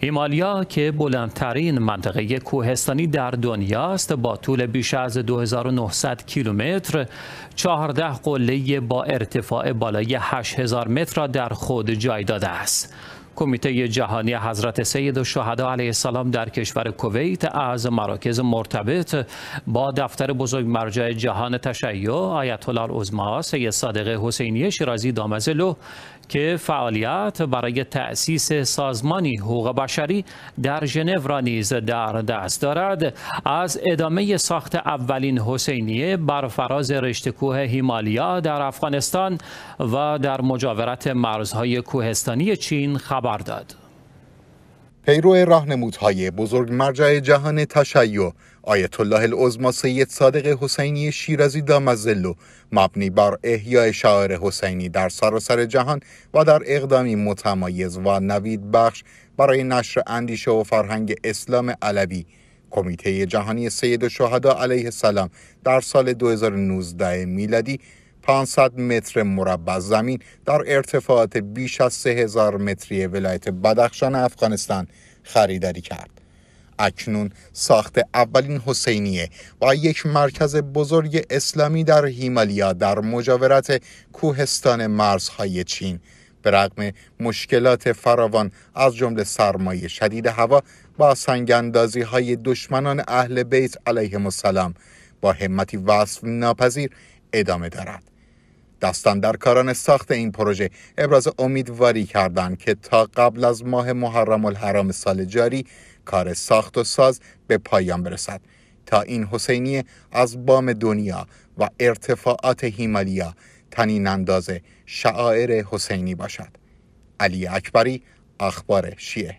ایمالیا که بلندترین منطقه کوهستانی در دنیا است با طول بیش از 2900 کیلومتر 14 قله با ارتفاع بالای 8000 متر را در خود جای داده است کمیته جهانی حضرت سید الشهدا علیه السلام در کشور کویت از مراکز مرتبط با دفتر بزرگ مرجع جهان تشیع آیت الله العظما سید صادق حسینی شیرازی دامزلو که فعالیت برای تأسیس سازمانی حقوق بشری در ژنو را نیز در دست دارد از ادامه ساخت اولین حسینیه بر فراز رشته کوه هیمالیا در افغانستان و در مجاورت مرزهای کوهستانی چین خبر خبر داد پیرو راهنمودهای بزرگ مرجع جهان تشیع آیت الله العظما سید صادق حسینی شیرازی دامزلو مبنی بر احیای شاعر حسینی در سراسر جهان و در اقدامی متمایز و نوید بخش برای نشر اندیشه و فرهنگ اسلام علوی کمیته جهانی سید و علیه السلام در سال 2019 میلادی 500 متر مربع زمین در ارتفاعات بیش از 3000 متری ولایت بدخشان افغانستان خریداری کرد. اکنون ساخت اولین حسینیه و یک مرکز بزرگ اسلامی در هیمالیا در مجاورت کوهستان مرزهای چین به رغم مشکلات فراوان از جمله سرمایه شدید هوا با اندازی های دشمنان اهل بیت علیه السلام با همتی وصف ناپذیر ادامه دارد. کاران ساخت این پروژه ابراز امیدواری کردند که تا قبل از ماه محرم الحرام سال جاری کار ساخت و ساز به پایان برسد تا این حسینی از بام دنیا و ارتفاعات هیمالیا تنین انداز شعائر حسینی باشد علی اکبری اخبار شیعه